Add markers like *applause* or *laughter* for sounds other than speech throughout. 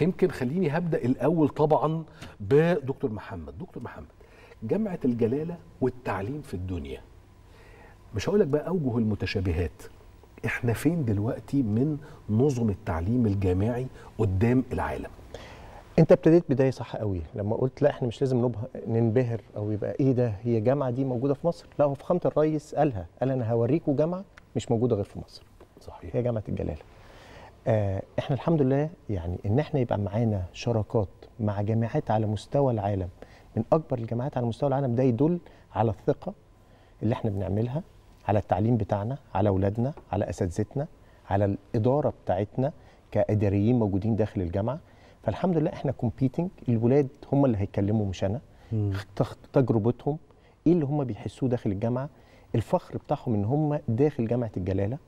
يمكن خليني هبدا الاول طبعا بدكتور محمد دكتور محمد جامعه الجلاله والتعليم في الدنيا مش هقول لك بقى اوجه المتشابهات احنا فين دلوقتي من نظم التعليم الجامعي قدام العالم انت ابتديت بدايه صح قوي لما قلت لا احنا مش لازم نبه... ننبهر او يبقى ايه ده هي جامعه دي موجوده في مصر لا هو فخامه الرئيس قالها قال انا هوريكم جامعه مش موجوده غير في مصر صحيح هي جامعه الجلاله آه، احنا الحمد لله يعني ان احنا يبقى معانا شراكات مع جامعات على مستوى العالم من اكبر الجامعات على مستوى العالم ده يدل على الثقه اللي احنا بنعملها على التعليم بتاعنا على اولادنا على اساتذتنا على الاداره بتاعتنا كاداريين موجودين داخل الجامعه فالحمد لله احنا كومبيتنج الولاد هم اللي هيتكلموا مش انا تجربتهم ايه اللي هم بيحسوه داخل الجامعه الفخر بتاعهم ان هم داخل جامعه الجلاله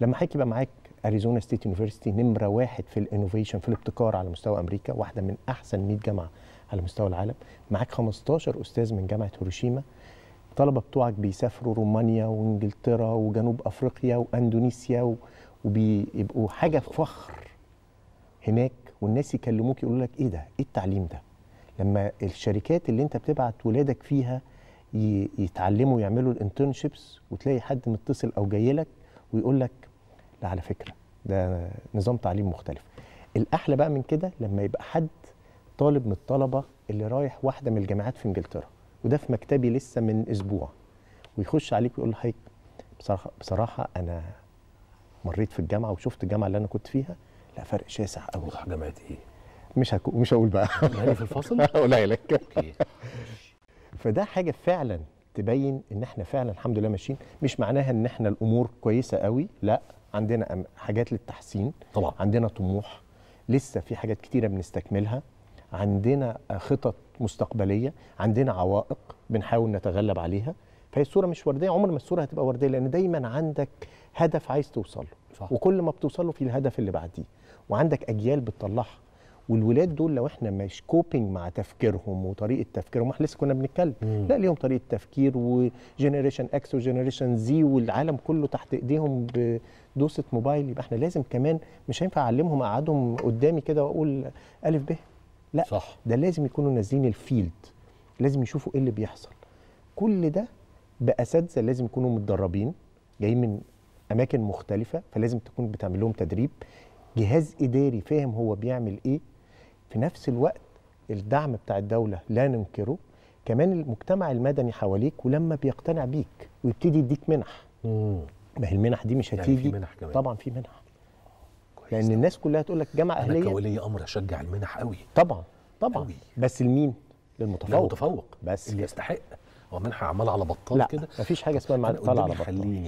لما حضرتك يبقى معاك اريزونا ستيت يونيفرستي نمره واحد في الانوفيشن في الابتكار على مستوى امريكا واحده من احسن 100 جامعه على مستوى العالم معاك 15 استاذ من جامعه هيروشيما الطلبه بتوعك بيسافروا رومانيا وانجلترا وجنوب افريقيا واندونيسيا وبيبقوا حاجه فخر هناك والناس يكلموك يقولوا لك ايه ده؟ ايه التعليم ده؟ لما الشركات اللي انت بتبعت ولادك فيها يتعلموا يعملوا الانترنشيبس وتلاقي حد متصل او جاي لك ويقول لك لا على فكره ده نظام تعليم مختلف الاحلى بقى من كده لما يبقى حد طالب من الطلبه اللي رايح واحده من الجامعات في انجلترا وده في مكتبي لسه من اسبوع ويخش عليك ويقول لحضرتك بصراحه بصراحه انا مريت في الجامعه وشفت الجامعه اللي انا كنت فيها لا فرق شاسع قوي جامعه ايه مش هكو... مش هقول بقى يعني في الفصل *laughs* قليل لك فده حاجه فعلا تبين ان احنا فعلا الحمد لله ماشيين مش معناها ان احنا الامور كويسه قوي لا عندنا حاجات للتحسين طبعا عندنا طموح لسه في حاجات كتيره بنستكملها عندنا خطط مستقبليه عندنا عوائق بنحاول نتغلب عليها فهي الصوره مش ورديه عمر ما الصوره هتبقى ورديه لان دايما عندك هدف عايز توصل له صح. وكل ما بتوصل له في الهدف اللي بعديه وعندك اجيال بتطلعها والولاد دول لو احنا مش كوبينج مع تفكيرهم وطريقه تفكيرهم احنا لسه كنا بنتكلم مم. لا ليهم طريقه تفكير وجنريشن اكس وجنريشن زي والعالم كله تحت ايديهم بدوسه موبايل يبقى احنا لازم كمان مش هينفع اعلمهم اقعدهم قدامي كده واقول الف ب لا صح. ده لازم يكونوا نازلين الفيلد لازم يشوفوا ايه اللي بيحصل كل ده باساتذه لازم يكونوا متدربين جايين من اماكن مختلفه فلازم تكون بتعمل لهم تدريب جهاز اداري فاهم هو بيعمل ايه في نفس الوقت الدعم بتاع الدولة لا ننكره كمان المجتمع المدني حواليك ولما بيقتنع بيك ويبتدي يديك منح ما هي المنح دي مش يعني هتيجي يعني في منح كمان. طبعا في منح كويس لان طبعا. الناس كلها تقول لك جامعه اهليه انا كولي امر اشجع المنح قوي طبعا طبعا أوي. بس لمين للمتفوق المتفوق بس اللي يستحق هو منحه عماله على بطال كده لا مفيش حاجه اسمها طالعه على بطال